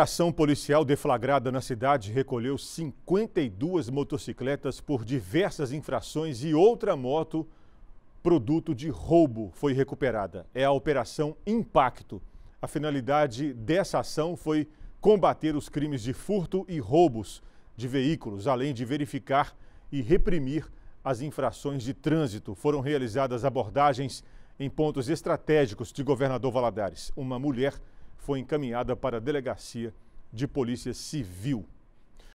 A ação policial deflagrada na cidade recolheu 52 motocicletas por diversas infrações e outra moto, produto de roubo, foi recuperada. É a Operação Impacto. A finalidade dessa ação foi combater os crimes de furto e roubos de veículos, além de verificar e reprimir as infrações de trânsito. Foram realizadas abordagens em pontos estratégicos de Governador Valadares. Uma mulher foi encaminhada para a Delegacia de Polícia Civil.